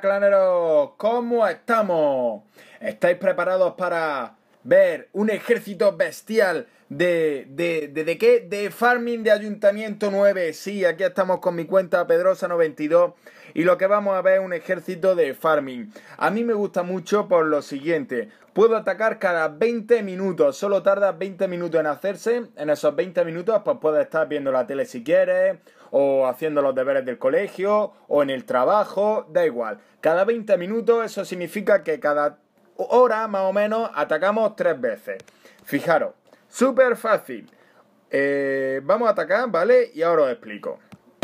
claneros! ¿Cómo estamos? ¿Estáis preparados para ver un ejército bestial de, de, de, qué? De Farming de Ayuntamiento 9. Sí, aquí estamos con mi cuenta Pedrosa 92 y lo que vamos a ver es un ejército de Farming. A mí me gusta mucho por lo siguiente. Puedo atacar cada 20 minutos, solo tarda 20 minutos en hacerse. En esos 20 minutos pues puedes estar viendo la tele si quieres, o haciendo los deberes del colegio, o en el trabajo, da igual. Cada 20 minutos eso significa que cada Ahora, más o menos atacamos tres veces. Fijaros, súper fácil. Eh, vamos a atacar, ¿vale? Y ahora os explico.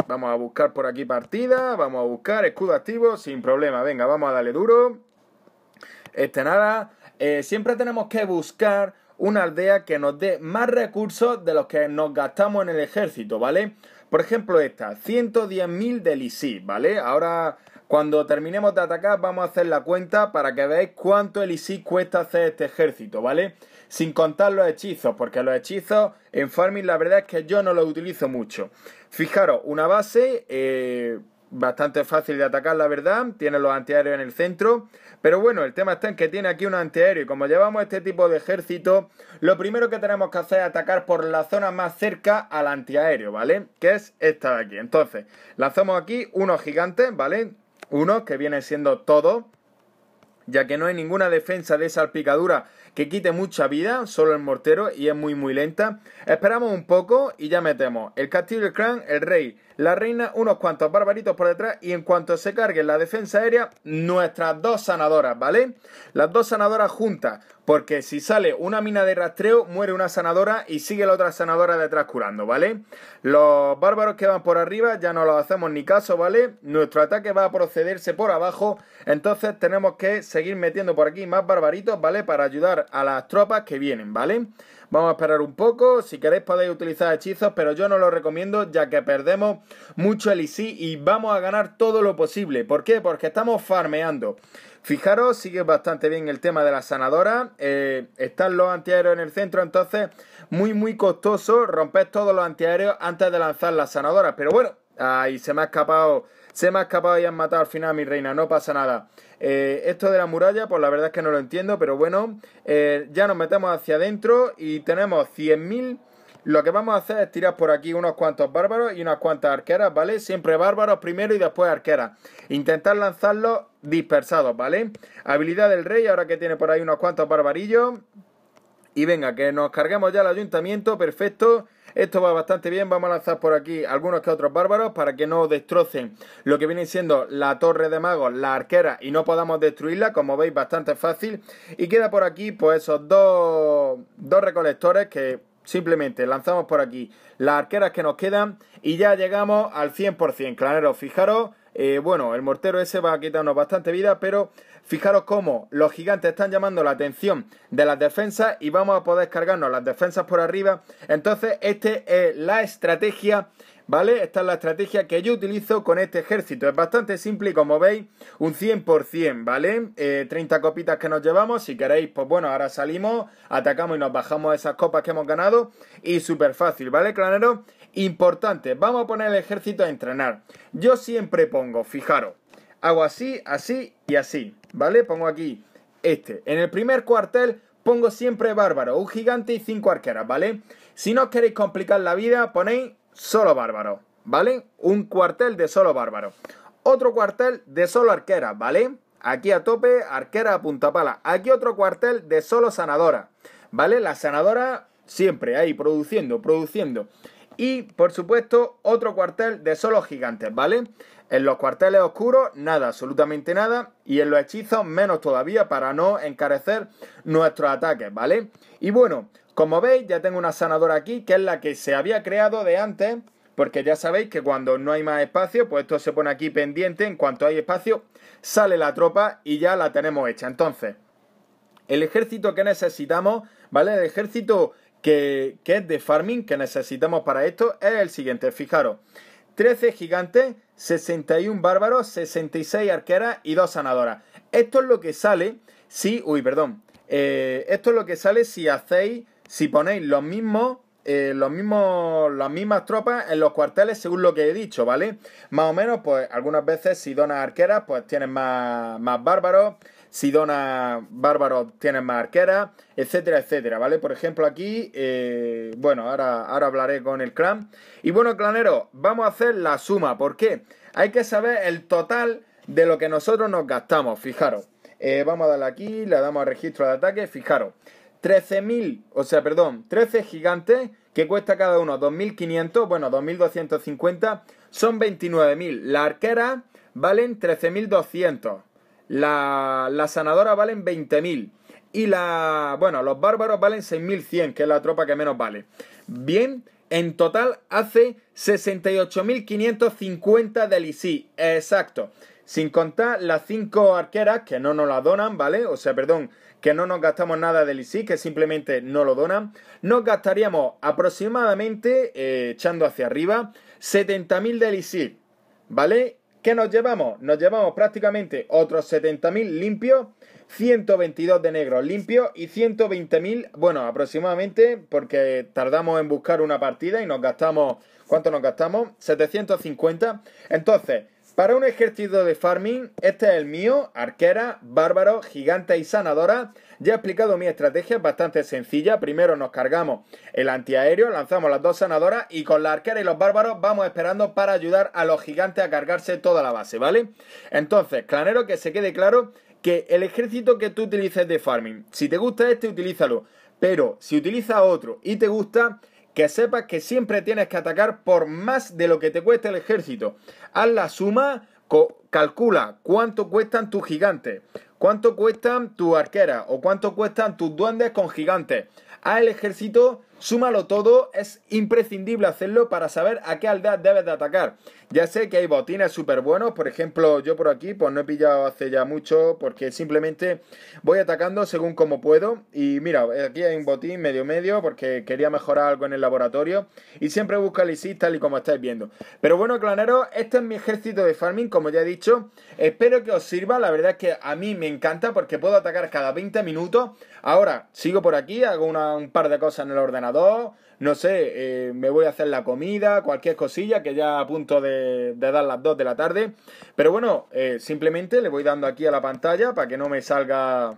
Vamos a buscar por aquí partida, vamos a buscar escudo activo sin problema. Venga, vamos a darle duro. Este nada. Eh, siempre tenemos que buscar una aldea que nos dé más recursos de los que nos gastamos en el ejército, ¿vale? Por ejemplo, esta, 110.000 de Lisi, ¿vale? Ahora cuando terminemos de atacar vamos a hacer la cuenta para que veáis cuánto el ISIS cuesta hacer este ejército, ¿vale? Sin contar los hechizos, porque los hechizos en farming la verdad es que yo no los utilizo mucho. Fijaros, una base... Eh, bastante fácil de atacar, la verdad. Tiene los antiaéreos en el centro. Pero bueno, el tema está en que tiene aquí un antiaéreo. Y como llevamos este tipo de ejército, lo primero que tenemos que hacer es atacar por la zona más cerca al antiaéreo, ¿vale? Que es esta de aquí. Entonces, lanzamos aquí unos gigantes, ¿vale? Uno, que viene siendo todo, ya que no hay ninguna defensa de salpicadura que quite mucha vida, solo el mortero y es muy muy lenta. Esperamos un poco y ya metemos el castillo, el clan, el rey, la reina, unos cuantos barbaritos por detrás y en cuanto se cargue la defensa aérea, nuestras dos sanadoras, ¿vale? Las dos sanadoras juntas porque si sale una mina de rastreo, muere una sanadora y sigue la otra sanadora detrás curando, ¿vale? Los bárbaros que van por arriba ya no los hacemos ni caso, ¿vale? Nuestro ataque va a procederse por abajo, entonces tenemos que seguir metiendo por aquí más barbaritos, ¿vale? Para ayudar a las tropas que vienen, ¿vale? vale Vamos a esperar un poco. Si queréis podéis utilizar hechizos, pero yo no lo recomiendo ya que perdemos mucho el IC y vamos a ganar todo lo posible. ¿Por qué? Porque estamos farmeando. Fijaros, sigue bastante bien el tema de la sanadora. Eh, están los antiaéreos en el centro, entonces muy muy costoso romper todos los antiaéreos antes de lanzar las sanadoras. Pero bueno, ahí se me ha escapado se me ha escapado y han matado al final a mi reina, no pasa nada. Eh, esto de la muralla, pues la verdad es que no lo entiendo, pero bueno, eh, ya nos metemos hacia adentro y tenemos 100.000... Lo que vamos a hacer es tirar por aquí unos cuantos bárbaros y unas cuantas arqueras, ¿vale? Siempre bárbaros primero y después arqueras. Intentar lanzarlos dispersados, ¿vale? Habilidad del rey, ahora que tiene por ahí unos cuantos barbarillos. Y venga, que nos carguemos ya el ayuntamiento, perfecto. Esto va bastante bien, vamos a lanzar por aquí algunos que otros bárbaros para que no destrocen lo que viene siendo la torre de magos, la arquera y no podamos destruirla, como veis bastante fácil. Y queda por aquí pues esos dos, dos recolectores que simplemente lanzamos por aquí las arqueras que nos quedan y ya llegamos al 100%. Claneros, fijaros eh, bueno, el mortero ese va a quitarnos bastante vida, pero fijaros cómo los gigantes están llamando la atención de las defensas y vamos a poder cargarnos las defensas por arriba. Entonces, esta es la estrategia, ¿vale? Esta es la estrategia que yo utilizo con este ejército. Es bastante simple y como veis, un 100%, ¿vale? 30 eh, copitas que nos llevamos. Si queréis, pues bueno, ahora salimos, atacamos y nos bajamos esas copas que hemos ganado. Y súper fácil, ¿vale, clanero? Importante, vamos a poner el ejército a entrenar. Yo siempre pongo, fijaros, hago así, así y así, ¿vale? Pongo aquí este. En el primer cuartel pongo siempre bárbaro, un gigante y cinco arqueras, ¿vale? Si no os queréis complicar la vida, ponéis solo bárbaro, ¿vale? Un cuartel de solo bárbaro. Otro cuartel de solo arqueras, ¿vale? Aquí a tope, arquera a puntapala. Aquí otro cuartel de solo sanadora, ¿vale? La sanadora siempre ahí, produciendo, produciendo. Y, por supuesto, otro cuartel de solos gigantes, ¿vale? En los cuarteles oscuros, nada, absolutamente nada. Y en los hechizos, menos todavía, para no encarecer nuestros ataques, ¿vale? Y bueno, como veis, ya tengo una sanadora aquí, que es la que se había creado de antes. Porque ya sabéis que cuando no hay más espacio, pues esto se pone aquí pendiente. En cuanto hay espacio, sale la tropa y ya la tenemos hecha. Entonces, el ejército que necesitamos, ¿vale? El ejército que, es de farming que necesitamos para esto es el siguiente. Fijaros, 13 gigantes, 61 bárbaros, 66 arqueras y 2 sanadoras. Esto es lo que sale si... Uy, perdón. Eh, esto es lo que sale si hacéis, si ponéis los mismos eh, los mismos, las mismas tropas en los cuarteles según lo que he dicho, ¿vale? Más o menos, pues algunas veces si donas arqueras, pues tienen más, más bárbaros, Sidona Bárbaro tiene más arqueras, etcétera, etcétera, ¿vale? Por ejemplo aquí, eh, bueno, ahora, hablaré con el clan. Y bueno, clanero, vamos a hacer la suma, ¿por qué? Hay que saber el total de lo que nosotros nos gastamos, fijaros. Eh, vamos a darle aquí, le damos a registro de ataque, fijaros. 13.000, o sea, perdón, 13 gigantes que cuesta cada uno 2.500, bueno, 2.250, son 29.000. La arquera valen 13.200. La, la sanadora valen 20.000. Y la. Bueno, los bárbaros valen 6.100, que es la tropa que menos vale. Bien, en total hace 68.550 de Lisí. Exacto. Sin contar las 5 arqueras que no nos las donan, ¿vale? O sea, perdón, que no nos gastamos nada de Lisi, que simplemente no lo donan. Nos gastaríamos aproximadamente, eh, echando hacia arriba, 70.000 de ISI, ¿vale? ¿Qué nos llevamos? Nos llevamos prácticamente otros 70.000 limpios, 122 de negros limpios y 120.000, bueno, aproximadamente, porque tardamos en buscar una partida y nos gastamos, ¿cuánto nos gastamos? 750. Entonces, para un ejército de farming, este es el mío, arquera, bárbaro, gigante y sanadora. Ya he explicado mi estrategia, es bastante sencilla. Primero nos cargamos el antiaéreo, lanzamos las dos sanadoras y con la arquera y los bárbaros vamos esperando para ayudar a los gigantes a cargarse toda la base, ¿vale? Entonces, clanero, que se quede claro que el ejército que tú utilices de farming, si te gusta este, utilízalo. Pero si utiliza otro y te gusta, que sepas que siempre tienes que atacar por más de lo que te cueste el ejército. Haz la suma, calcula cuánto cuestan tus gigantes, cuánto cuestan tus arqueras o cuánto cuestan tus duendes con gigantes. A el ejército, súmalo todo, es imprescindible hacerlo para saber a qué aldea debes de atacar. Ya sé que hay botines súper buenos, por ejemplo, yo por aquí pues no he pillado hace ya mucho porque simplemente voy atacando según como puedo. Y mira, aquí hay un botín medio medio porque quería mejorar algo en el laboratorio y siempre busca el tal y como estáis viendo. Pero bueno, claneros, este es mi ejército de farming, como ya he dicho Espero que os sirva, la verdad es que a mí me encanta porque puedo atacar cada 20 minutos. Ahora sigo por aquí, hago un par de cosas en el ordenador, no sé, eh, me voy a hacer la comida, cualquier cosilla que ya a punto de, dar las 2 de la tarde. Pero bueno, eh, simplemente le voy dando aquí a la pantalla para que no me salga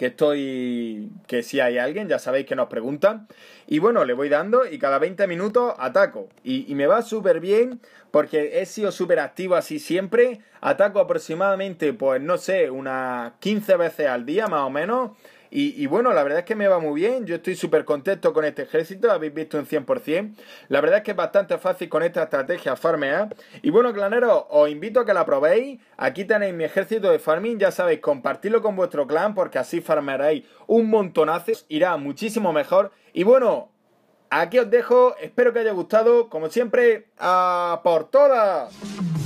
que estoy, que si hay alguien, ya sabéis que nos preguntan. Y bueno, le voy dando y cada 20 minutos ataco. Y, y me va súper bien porque he sido súper activo así siempre. Ataco aproximadamente, pues no sé, unas 15 veces al día más o menos. Y, bueno, la verdad es que me va muy bien. Yo estoy súper contento con este ejército. Habéis visto un 100%. La verdad es que es bastante fácil con esta estrategia farmear. Y bueno, claneros, os invito a que la probéis. Aquí tenéis mi ejército de farming. Ya sabéis, compartidlo con vuestro clan porque así farmearéis un montonazo. Irá muchísimo mejor. Y bueno, aquí os dejo. Espero que haya gustado. Como siempre, a por todas.